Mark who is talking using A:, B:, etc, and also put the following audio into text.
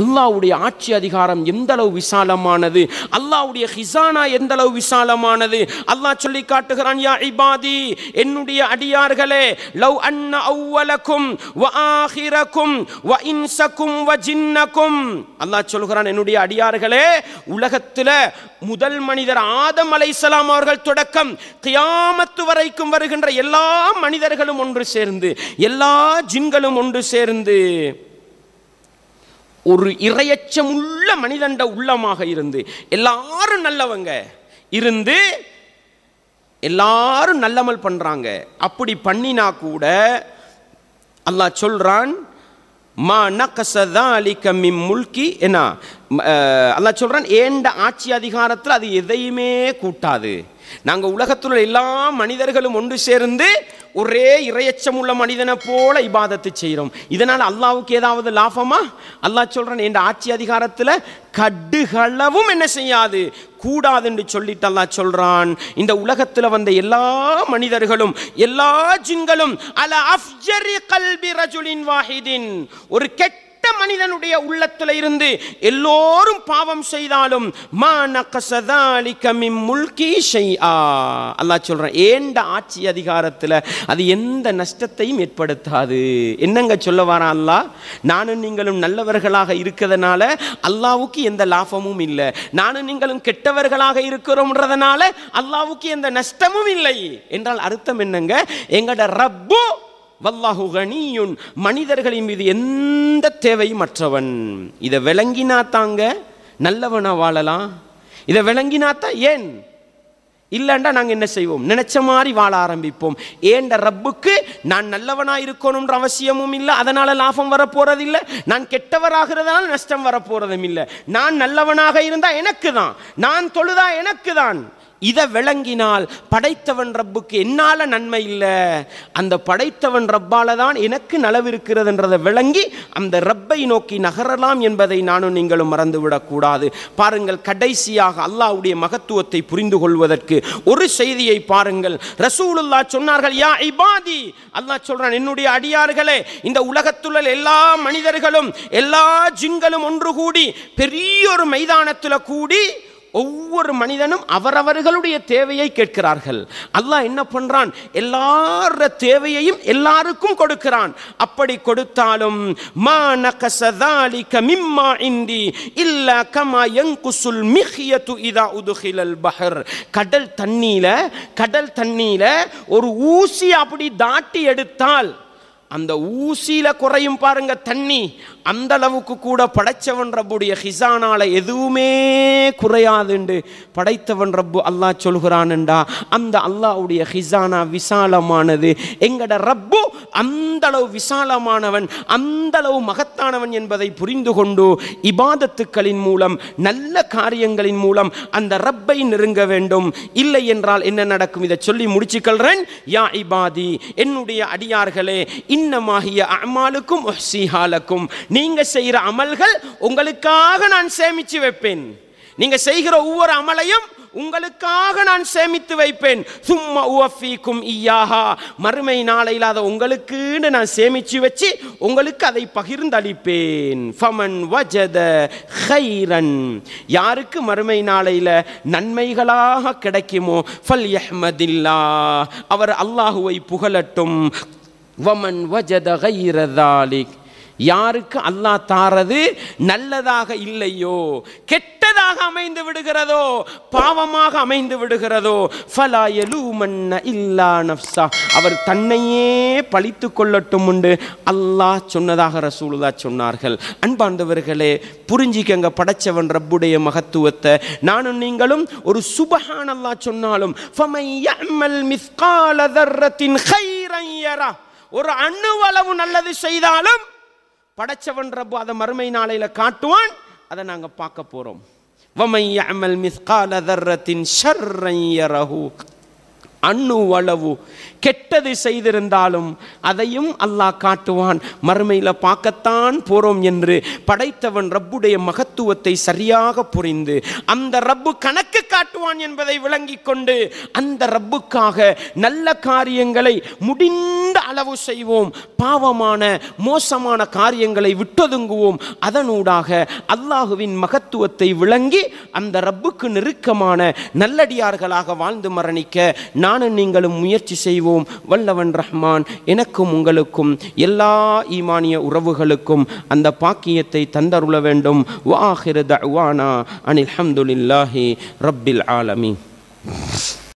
A: அல்லாவுடைய ஆட்சி அதிகாரம் எந்த அளவு விசாலமானது அல்லாவுடைய ஹிசானா எந்த அளவு விசாலமானது அல்லாஹ் சொல்லி காட்டுகிறான் யா இபாதி என்னுடைய அடியார்களே லவ் அன்ன அவ்வலக்கும் வ ஆஹிரக்கும் வ இன்சக்கும் வ ஜின்னக்கும் அல்லாஹ் சொல்கிறான் என்னுடைய அடியார்களே உலகத்தில் முதல் மனிதர் ஆதம் அலைசலாம் அவர்கள் தொடக்கம் கியாமத்து வரைக்கும் வருகின்ற எல்லா மனிதர்களும் ஒன்று சேர்ந்து எல்லா ஜின்களும் ஒன்று சேர்ந்து ஒரு இரையச்சம் உள்ள மனிதண்ட உள்ளமாக இருந்து எல்லாரும் நல்லவங்க இருந்து எல்லாரும் நல்லமல் பண்ணுறாங்க அப்படி பண்ணினா கூட அல்லாஹ் சொல்கிறான் மா முல்கி என்ன அல்லாஹ் சொல்கிறான் ஏண்ட ஆட்சி அதிகாரத்தில் அது எதையுமே கூட்டாது நாங்கள் உலகத்தில் எல்லா மனிதர்களும் ஒன்று சேர்ந்து ஒரே இரையச்சம் உள்ள மனிதனை போல இபாதத்து செய்கிறோம் இதனால் அல்லாவுக்கு ஏதாவது லாபமா அல்லாஹ் சொல்கிறேன் என் ஆட்சி அதிகாரத்தில் கடுகளவும் என்ன செய்யாது கூடாதுன்னு சொல்லிட்டு அல்லா சொல்றான் இந்த உலகத்தில் வந்த எல்லா மனிதர்களும் எல்லா ஜின்களும் அல அஃப்ஜரி கல்வி ரஜுலின் வாஹிதின் ஒரு கெட்ட மனிதனுடைய உள்ளத்தில் இருந்து எல்லோரும் பாவம் செய்தாலும் மா நகசதாலி கமிம் அல்லாஹ் சொல்கிறேன் ஏண்ட ஆட்சி அதிகாரத்தில் அது எந்த நஷ்டத்தையும் ஏற்படுத்தாது என்னங்க சொல்ல வரான் அல்லாஹ் நானும் நீங்களும் நல்லவர்களாக இருக்கிறதுனால அல்லாவுக்கு எந்த லாபமும் இல்லை நானும் நீங்களும் கெட்டவர்களாக இருக்கிறோம்ன்றதுனால அல்லாவுக்கு எந்த நஷ்டமும் இல்லை என்றால் அர்த்தம் என்னங்க எங்கட ரப்போ வல்லாஹு கணியுன் மனிதர்களின் மீது எந்த தேவையும் மற்றவன் இதை விளங்கினா தாங்க நல்லவனாக வாழலாம் இதை விளங்கினா தான் ஏன் இல்லைண்டா நாங்கள் என்ன செய்வோம் நினைச்ச மாதிரி வாழ ஆரம்பிப்போம் ஏண்ட ரப்புக்கு நான் நல்லவனாக இருக்கணும்ன்ற அவசியமும் இல்லை அதனால் லாபம் வரப்போறதில்லை நான் கெட்டவராகிறதால நஷ்டம் வரப்போகிறதும் இல்லை நான் நல்லவனாக இருந்தால் எனக்கு தான் நான் தொழுதா எனக்கு தான் இதை விளங்கினால் படைத்தவன் ரப்புக்கு என்னால் நன்மை இல்லை அந்த படைத்தவன் ரப்பால் தான் எனக்கு நலவு இருக்கிறதுன்றதை விளங்கி அந்த ரப்பை நோக்கி நகரலாம் என்பதை நானும் நீங்களும் மறந்துவிடக்கூடாது பாருங்கள் கடைசியாக அல்லாவுடைய மகத்துவத்தை புரிந்து கொள்வதற்கு ஒரு செய்தியை பாருங்கள் ரசூலுல்லா சொன்னார்கள் யா இபாதி அல்லாஹ் சொல்றான் என்னுடைய அடியார்களே இந்த உலகத்துள்ள எல்லா மனிதர்களும் எல்லா ஜிங்களும் ஒன்று கூடி பெரிய ஒரு மைதானத்தில் கூடி ஒவ்வொரு மனிதனும் அவரவர்களுடைய தேவையை கேட்கிறார்கள் அல்லாஹ் என்ன பண்ணுறான் எல்லார தேவையையும் எல்லாருக்கும் கொடுக்கிறான் அப்படி கொடுத்தாலும் மிம்மா இந்தி இல்ல இதா உதுகிலல் பஹர் கடல் தண்ணியில் கடல் தண்ணியில் ஒரு ஊசி அப்படி தாட்டி எடுத்தால் அந்த ஊசியில குறையும் பாருங்க தண்ணி அந்த அளவுக்கு கூட படைச்சவன் ரப்புடைய ஹிசானால எதுவுமே குறையாதுண்டு படைத்தவன் ரப்பு அல்லாஹ் சொல்கிறான்டா அந்த அல்லாவுடைய ஹிசானா விசாலமானது எங்கட ரப்பு அந்த அளவு விசாலமானவன் அந்த அளவு மகத்தானவன் என்பதை புரிந்து கொண்டு இபாதத்துக்களின் மூலம் நல்ல காரியங்களின் மூலம் அந்த ரப்பை நெருங்க வேண்டும் இல்லை என்றால் என்ன நடக்கும் இதை சொல்லி முடிச்சுக்கொள்றேன் யா இபாதி என்னுடைய அடியார்களே இன்னமாகிய அமாலுக்கும் ஒஹ்சிஹாலக்கும் நீங்கள் செய்கிற அமல்கள் உங்களுக்காக நான் சேமித்து வைப்பேன் நீங்கள் செய்கிற ஒவ்வொரு அமலையும் உங்களுக்காக நான் சேமித்து வைப்பேன் சும்மா ஈயாஹா மறுமை நாளை இல்லாத உங்களுக்குன்னு நான் சேமித்து வச்சு உங்களுக்கு அதை பகிர்ந்தளிப்பேன் ஃபமன் வஜத ஹைரன் யாருக்கு மறுமை நாளையில் நன்மைகளாக கிடைக்குமோ ஃபல் யஹ்மதில்லா அவர் அல்லாஹுவை புகழட்டும் வமன் வஜத கைரதாலிக் யாருக்கு அல்லாஹ் தாரது நல்லதாக இல்லையோ கெட்டதாக அமைந்து விடுகிறதோ பாவமாக அமைந்து விடுகிறதோ இல்லா நப்சா அவர் தன்னையே பழித்து கொள்ளட்டும் உண்டு அல்லாஹ் சொன்னதாக ரசூலுதா சொன்னார்கள் அன்பாண்டவர்களே புரிஞ்சிக்கங்க படைச்சவன் ரப்புடைய மகத்துவத்தை நானும் நீங்களும் ஒரு சுபஹான் அல்லாஹ் சொன்னாலும் ஃபமை யஅமல் மிஸ்கால ஒரு அணுவளவு நல்லது செய்தாலும் படைச்சவன் ரப்பு அதை மறுமை நாளையில் காட்டுவான் அதை நாங்கள் பார்க்க போகிறோம் வமையமல் மிஸ்கால தர்ரத்தின் ஷர்ரையரஹூ அண்ணு அளவு கெட்டது செய்திருந்தாலும் அதையும் அல்லாஹ் காட்டுவான் மறுமையில் பார்க்கத்தான் போகிறோம் என்று படைத்தவன் ரப்புடைய மகத்துவத்தை சரியாக புரிந்து அந்த ரப்பு கணக்கு காட்டுவான் என்பதை விளங்கி கொண்டு அந்த ரப்புக்காக நல்ல காரியங்களை முடிந்த அளவு செய்வோம் பாவமான மோசமான காரியங்களை விட்டொதுங்குவோம் அதனூடாக அல்லாஹுவின் மகத்துவத்தை விளங்கி அந்த ரப்புக்கு நெருக்கமான நல்லடியார்களாக வாழ்ந்து மரணிக்க நானும் நீங்களும் முயற்சி செய்வோம் வல்லவன் ரஹ்மான் எனக்கும் உங்களுக்கும் எல்லா ஈமானிய உறவுகளுக்கும் அந்த பாக்கியத்தை தந்தருள வேண்டும் வாஹிர தவானா அனில் ஹம்துலில்லாஹி ரப்பில் ஆலமி